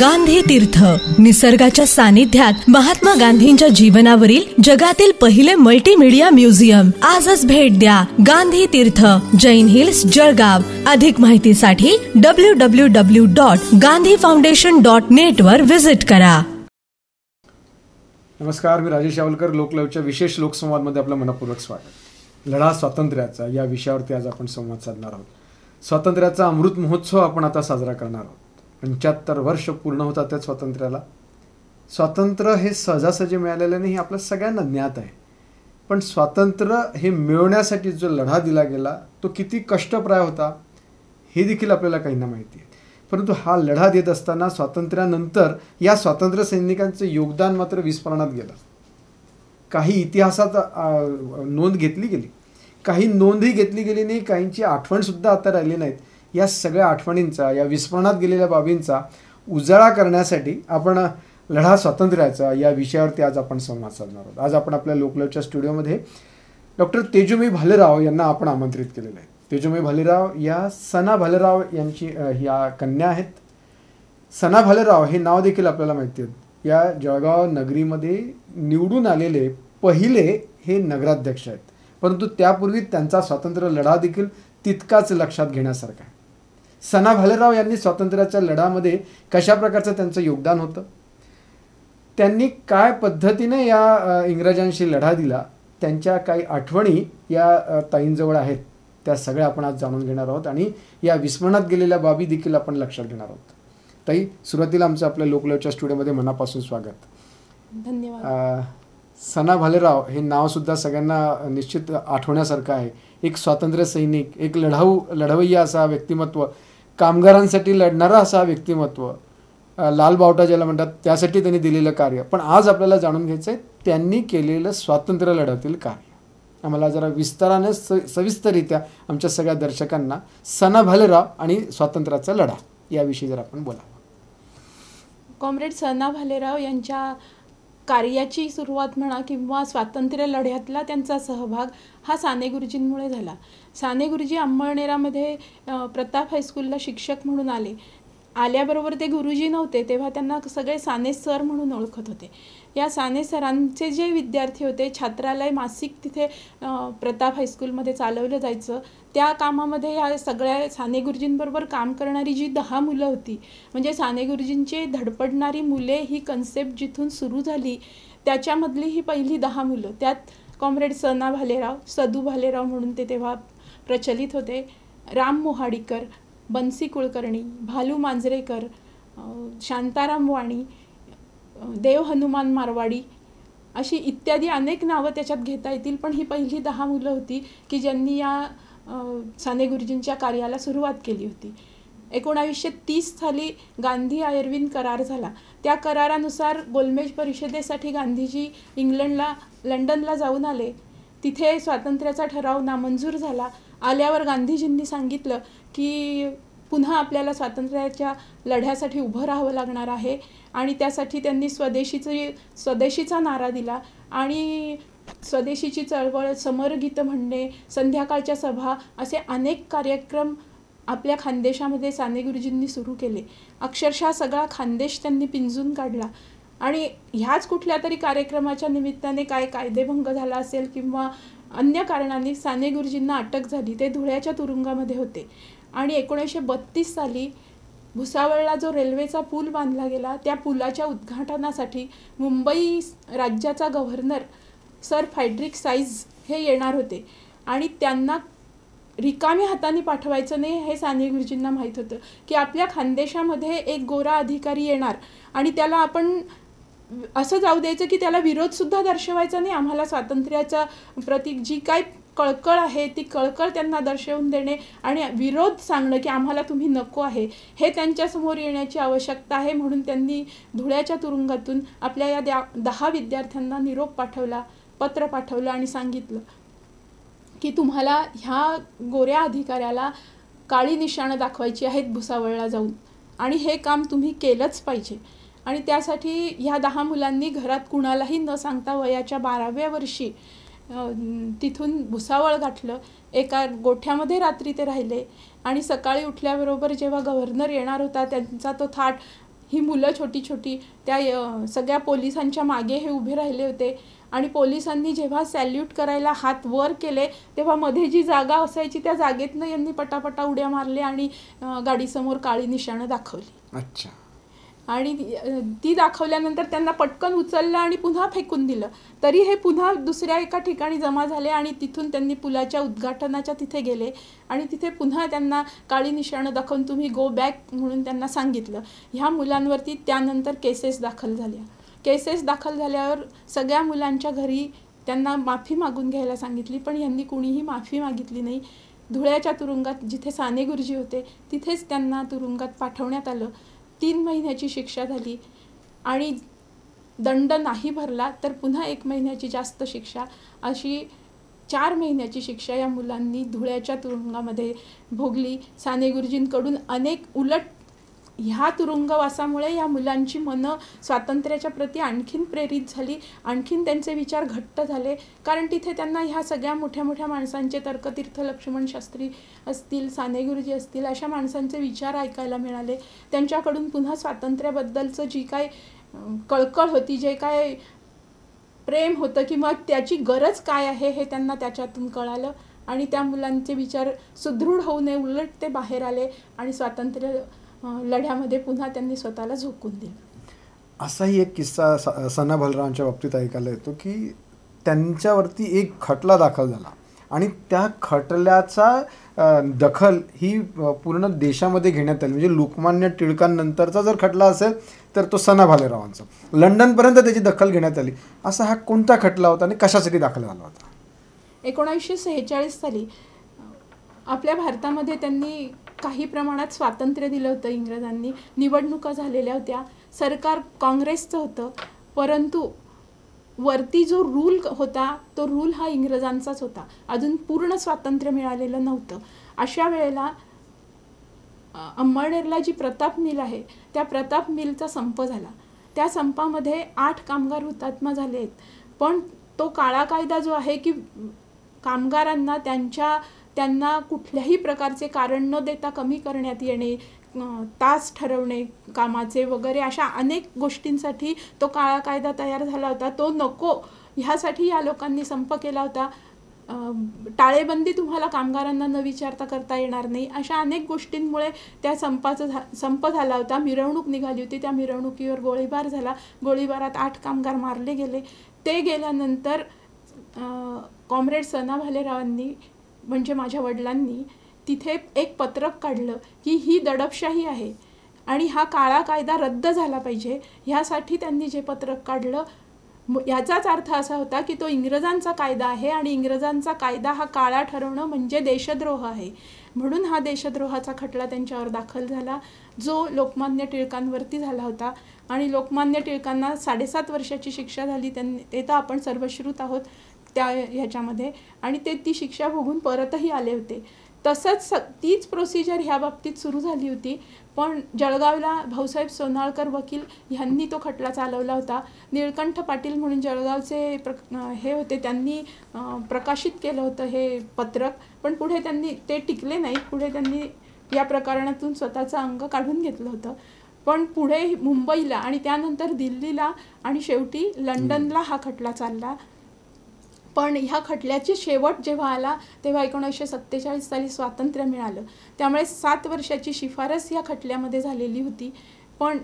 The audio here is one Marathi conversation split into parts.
गांधी तीर्थ निसर्गाच्या सानिध्यात महात्मा गांधींच्या जीवनावरील जगातील पहिले मल्टीमीडिया म्युझियम आजच भेट द्या गांधी तीर्थ जैन हिल्स जळगाव अधिक माहितीसाठी W W W dot Gandhi foundation dot net वर व्हिजिट करा नमस्कार मी राजेश यावलकर लोकलवच्या विशेष लोकसंवाद मध्ये आपलं मनपूर्वक स्वागत लढा स्वातंत्र्याचा या विषयावरती आज आपण संवाद साधणार आहोत स्वातंत्र्याचा अमृत महोत्सव आपण आता साजरा करणार आहोत पंच्याहत्तर वर्ष पूर्ण होतात त्या स्वातंत्र्याला स्वातंत्र्य हे सहजासहजी मिळालेलं नाही हे आपल्या सगळ्यांना ज्ञात आहे पण स्वातंत्र्य हे मिळवण्यासाठी जो लढा दिला गेला तो किती कष्टप्राय होता हे देखील आपल्याला काहींना माहिती आहे परंतु हा लढा देत असताना स्वातंत्र्यानंतर या स्वातंत्र्य सैनिकांचं योगदान मात्र विस्मरणात गेलं काही इतिहासात नोंद घेतली गेली काही नोंदही घेतली गेली नाही काहींची आठवणसुद्धा आता राहिली नाहीत या सगळ्या आठवणींचा या विस्मरणात गेलेल्या बाबींचा उजाळा करण्यासाठी आपण लढा स्वातंत्र्याचा या विषयावरती आज आपण संवाद साधणार आहोत आज आपण आपल्या लोकलच्या स्टुडिओमध्ये डॉक्टर तेजुमी भालेराव यांना आपण आमंत्रित केलेलं आहे तेजुमी भालेराव या सना भालेराव यांची या कन्या आहेत सना भालेराव हे नाव देखील आपल्याला माहिती आहेत या जळगाव नगरीमध्ये निवडून आलेले पहिले हे नगराध्यक्ष आहेत परंतु त्यापूर्वी त्यांचा स्वातंत्र्य लढा देखील तितकाच लक्षात घेण्यासारखा आहे सना भालेराव यांनी स्वातंत्र्याच्या लढामध्ये कशा प्रकारचं त्यांचं योगदान होतं त्यांनी काय पद्धतीने या इंग्रजांशी लढा दिला त्यांच्या काही आठवणी या ताईंजवळ आहेत त्या सगळ्या आपण आज जाणून घेणार आहोत आणि या विस्मरणात गेलेल्या बाबी देखील आपण लक्षात घेणार आहोत ताई सुरुवातीला आमचं आपल्या लोकलच्या स्टुडिओमध्ये मनापासून स्वागत धन्यवाद सना भालेराव हे नावसुद्धा सगळ्यांना निश्चित आठवण्यासारखं आहे एक स्वातंत्र्य सैनिक एक लढाऊ लढवय्या असा व्यक्तिमत्व कामगारांसाठी लढणारा असा व्यक्तिमत्व लाल बावटा ज्याला म्हणतात त्यासाठी त्यांनी दिलेलं कार्य पण आज आपल्याला जाणून घ्यायचं आहे त्यांनी केलेलं स्वातंत्र्य लढ्यातील कार्य आम्हाला जरा विस्ताराने स सविस्तररित्या आमच्या सगळ्या दर्शकांना सना भालेराव आणि स्वातंत्र्याचा लढा याविषयी जर आपण बोलावं कॉम्रेड सना भालेराव यांच्या कार्याची सुरुवात म्हणा किंवा स्वातंत्र्य लढ्यातला त्यांचा सहभाग हा साने गुरुजींमुळे झाला साने गुरुजी अंमळनेरामध्ये प्रताप हायस्कूलला शिक्षक म्हणून आले आल्याबरोबर ते गुरुजी नव्हते तेव्हा त्यांना सगळे साने सर म्हणून ओळखत होते या साने सरांचे जे विद्यार्थी होते छात्रालय मासिक तिथे प्रताप हायस्कूलमध्ये चालवलं जायचं त्या कामामध्ये या सगळ्या साने गुरुजींबरोबर काम करणारी जी दहा मुलं होती म्हणजे साने गुरुजींचे धडपडणारी मुले ही कन्सेप्ट जिथून सुरू झाली त्याच्यामधली ही पहिली दहा मुलं त्यात कॉम्रेड सना भालेराव सदू भालेराव म्हणून ते तेव्हा प्रचलित होते राम मोहाडीकर बन्सी कुलकर्णी भालू मांजरेकर शांताराम वाणी देव हनुमान मारवाडी अशी इत्यादी अनेक नावं त्याच्यात घेता येतील पण ही पहिली दहा मुलं होती की ज्यांनी या साने गुरुजींच्या कार्याला सुरुवात केली होती एकोणावीसशे तीस साली गांधी आयर्विन करार झाला त्या करारानुसार गोलमेज परिषदेसाठी गांधीजी इंग्लंडला लंडनला जाऊन आले तिथे स्वातंत्र्याचा ठराव नामंजूर झाला आल्यावर गांधीजींनी सांगितलं की पुन्हा आपल्याला स्वातंत्र्याच्या लढ्यासाठी उभं राहावं लागणार आहे आणि त्यासाठी त्यांनी स्वदेशीचे स्वदेशीचा नारा दिला आणि स्वदेशीची चळवळ समरगीतं म्हणणे संध्याकाळच्या सभा असे अनेक कार्यक्रम आपल्या खानदेशामध्ये साने गुरुजींनी सुरू केले अक्षरशः सगळा खानदेश त्यांनी पिंजून काढला आणि ह्याच कुठल्या तरी कार्यक्रमाच्या निमित्ताने काय कायदेभंग झाला असेल किंवा अन्य कारणांनी साने गुरुजींना अटक झाली ते धुळ्याच्या तुरुंगामध्ये होते आणि एकोणीसशे बत्तीस साली भुसावळला जो रेल्वेचा पूल बांधला गेला त्या पुलाच्या उद्घाटनासाठी मुंबई राज्याचा गव्हर्नर सर फायड्रिक साईज हे येणार होते आणि त्यांना रिकाम्या हाताने पाठवायचं नाही हे साने गुरुजींना माहीत होतं की आपल्या खानदेशामध्ये एक गोरा अधिकारी येणार आणि त्याला आपण असं जाऊ द्यायचं की त्याला विरोधसुद्धा दर्शवायचा नाही आम्हाला स्वातंत्र्याच्या प्रतीक जी काय कळकळ आहे ती कळकळ त्यांना दर्शवून देणे आणि विरोध सांगणं की आम्हाला तुम्ही नको आहे हे त्यांच्यासमोर येण्याची आवश्यकता आहे म्हणून त्यांनी धुळ्याच्या तुरुंगातून आपल्या या द्या दहा विद्यार्थ्यांना निरोप पाठवला पत्र पाठवलं आणि सांगितलं की तुम्हाला ह्या गोऱ्या अधिकाऱ्याला काळी निशाणं दाखवायची आहेत भुसावळला जाऊन आणि हे काम तुम्ही केलंच पाहिजे आणि त्यासाठी ह्या दहा मुलांनी घरात कुणालाही न सांगता वयाच्या बाराव्या वर्षी तिथून भुसावळ गाठलं एका गोठ्यामध्ये रात्री ते राहिले आणि सकाळी उठल्याबरोबर जेव्हा गव्हर्नर येणार होता त्यांचा तो थाट ही मुलं छोटी छोटी त्या सगळ्या पोलिसांच्या मागे हे उभे राहिले होते आणि पोलिसांनी जेव्हा सॅल्यूट करायला हात वर केले तेव्हा मध्ये जी जागा असायची त्या जागेतनं यांनी पटापटा उड्या मारल्या आणि गाडीसमोर काळी निशाणं दाखवली अच्छा आणि ती दाखवल्यानंतर त्यांना पटकन उचललं आणि पुन्हा फेकून दिलं तरी हे पुन्हा दुसऱ्या एका ठिकाणी जमा झाले आणि तिथून त्यांनी पुलाच्या उद्घाटनाच्या तिथे गेले आणि तिथे पुन्हा त्यांना काळी निशाणं दाखवून तुम्ही गो बॅक म्हणून त्यांना सांगितलं ह्या मुलांवरती त्यानंतर केसेस दाखल झाल्या केसेस दाखल झाल्यावर सगळ्या मुलांच्या घरी त्यांना माफी मागून घ्यायला सांगितली पण यांनी कुणीही माफी मागितली नाही धुळ्याच्या तुरुंगात जिथे साने गुरुजी होते तिथेच त्यांना तुरुंगात पाठवण्यात आलं तीन महिन्याची शिक्षा झाली आणि दंड नाही भरला तर पुन्हा एक महिन्याची जास्त शिक्षा अशी चार महिन्याची शिक्षा या मुलांनी धुळ्याच्या तुरुंगामध्ये भोगली साने गुरुजींकडून अनेक उलट ह्या तुरुंगवासामुळे या मुलांची मनं स्वातंत्र्याच्या प्रती आणखीन प्रेरित झाली आणखीन त्यांचे विचार घट्ट झाले कारण तिथे त्यांना ह्या सगळ्या मोठ्या मोठ्या माणसांचे तर्कतीर्थ लक्ष्मण शास्त्री असतील साने गुरुजी असतील अशा माणसांचे विचार ऐकायला मिळाले त्यांच्याकडून पुन्हा स्वातंत्र्याबद्दलचं जी काय कळकळ होती जे काय प्रेम होतं किंवा त्याची गरज काय आहे हे त्यांना त्याच्यातून कळालं आणि त्या मुलांचे विचार सुदृढ होऊ नये उलट ते बाहेर आले आणि स्वातंत्र्य लढ्यामध्ये पुन्हा त्यांनी स्वतःला झोकून दिलं असाही एक किस्सा सना भालेरावांच्या बाबतीत ऐकायला येतो की त्यांच्यावरती एक खटला दाखल झाला आणि त्या खटल्याचा दखल ही पूर्ण देशामध्ये घेण्यात आली म्हणजे लोकमान्य टिळकांनंतरचा जर खटला असेल तर तो सना भालेरावांचा लंडनपर्यंत त्याची दखल घेण्यात आली असा हा कोणता खटला होता आणि कशासाठी दाखल झाला होता एकोणीसशे सेहेचाळीस साली आपल्या भारतामध्ये त्यांनी काही प्रमाणात स्वातंत्र्य दिलं होतं इंग्रजांनी निवडणुका झालेल्या होत्या सरकार काँग्रेसचं होतं परंतु वरती जो रूल होता तो रूल हा इंग्रजांचाच होता अजून पूर्ण स्वातंत्र्य मिळालेलं नव्हतं अशा वेळेला अंबळनेरला जी प्रताप मिल आहे त्या प्रताप मिलचा संप झाला त्या संपामध्ये आठ कामगार हुतात्मा झाले आहेत पण तो काळा कायदा जो आहे की कामगारांना त्यांच्या त्यांना कुठल्याही प्रकारचे कारण न देता कमी करण्यात येणे तास ठरवणे कामाचे वगैरे अशा अनेक गोष्टींसाठी तो काळा कायदा तयार झाला होता तो नको ह्यासाठी या लोकांनी संप केला होता टाळेबंदी तुम्हाला कामगारांना न विचारता करता येणार नाही अशा अनेक गोष्टींमुळे त्या संपाचं झा संप झाला होता मिरवणूक निघाली होती त्या मिरवणुकीवर गोळीबार झाला गोळीबारात आठ कामगार मारले गेले ते गेल्यानंतर कॉम्रेड सना भालेरावांनी म्हणजे माझ्या वडिलांनी तिथे एक पत्रक काढलं की ही दडपशाही आहे आणि हा काळा कायदा रद्द झाला पाहिजे ह्यासाठी त्यांनी जे पत्रक काढलं याचाच अर्थ असा होता की तो इंग्रजांचा कायदा आहे आणि इंग्रजांचा कायदा हा काळा ठरवणं म्हणजे देशद्रोह आहे म्हणून हा देशद्रोहाचा खटला त्यांच्यावर दाखल झाला जो लोकमान्य टिळकांवरती झाला होता आणि लोकमान्य टिळकांना साडेसात वर्षाची शिक्षा झाली त्यांनी ते तर आपण सर्वश्रुत आहोत त्या ह्याच्यामध्ये आणि ते ती शिक्षा भोगून परतही आले होते तसंच स तीच प्रोसिजर ह्या बाबतीत सुरू झाली होती पण जळगावला भाऊसाहेब सोनाळकर वकील ह्यांनी तो खटला चालवला होता निळकंठ पाटील म्हणून जळगावचे प्र हे होते त्यांनी प्रकाशित केलं होतं हे पत्रक पण पुढे त्यांनी ते टिकले नाही पुढे त्यांनी या प्रकरणातून स्वतःचं अंग काढून घेतलं होतं पण पुढे मुंबईला आणि त्यानंतर दिल्लीला आणि शेवटी लंडनला हा खटला चालला पण ह्या खटल्याची शेवट जेव्हा आला तेव्हा एकोणीसशे सत्तेचाळीस साली स्वातंत्र्य मिळालं त्यामुळे सात वर्षाची शिफारस ह्या खटल्यामध्ये झालेली होती पण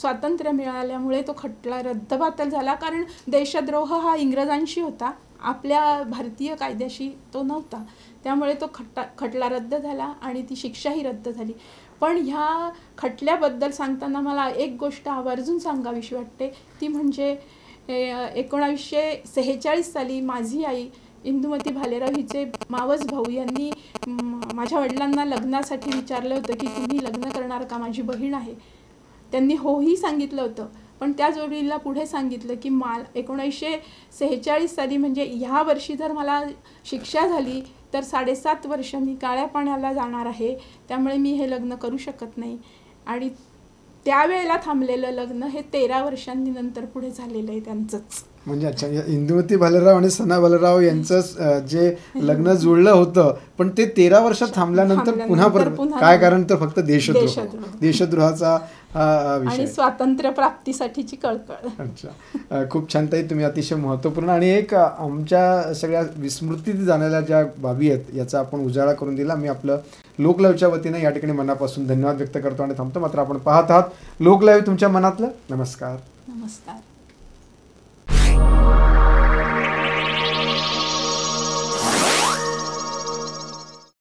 स्वातंत्र्य मिळाल्यामुळे तो खटला रद्दबातल झाला कारण देशद्रोह हा इंग्रजांशी होता आपल्या भारतीय कायद्याशी तो नव्हता त्यामुळे तो खटा खटला रद्द झाला आणि ती शिक्षाही रद्द झाली पण ह्या खटल्याबद्दल सांगताना मला एक गोष्ट आवर्जून सांगावीशी वाटते ती म्हणजे एकोणावीसशे सेहेचाळीस साली माझी आई इंदुमती भालेराव हिचे मावस भाऊ यांनी माझ्या वडिलांना लग्नासाठी विचारलं होतं की तुम्ही लग्न करणार का माझी बहीण आहे त्यांनी होही सांगितलं होतं पण त्या जोडीला पुढे सांगितलं की माल एकोणीसशे सेहेचाळीस साली म्हणजे ह्या वर्षी जर मला शिक्षा झाली तर साडेसात वर्ष मी काळ्या पाण्याला जाणार आहे त्यामुळे मी हे लग्न करू शकत नाही आणि त्यावेळेला थांबलेलं लग्न हे तेरा वर्षांनी नंतर पुढे झालेलं आहे त्यांचंच म्हणजे अच्छा इंदुमती भालेराव आणि सना भालेराव यांचं जे लग्न जुळलं होतं पण ते तेरा वर्षात थांबल्यानंतर पुन्हा काय कारण तर फक्त देशद्रोह देशद्रोहाचा आणि स्वातंत्र्य प्राप्तीसाठीची कळकळ अच्छा खूप छान ताई तुम्ही अतिशय महत्वपूर्ण आणि एक आमच्या सगळ्या विस्मृतीत जाणाऱ्या ज्या बाबी आहेत याचा आपण उजाळा करून दिला मी आपलं लोकलाईव्हच्या वतीने या ठिकाणी मनापासून धन्यवाद व्यक्त करतो आणि थांबतो मात्र आपण पाहत आहात लोकलाईव्ह तुमच्या मनातलं नमस्कार नमस्कार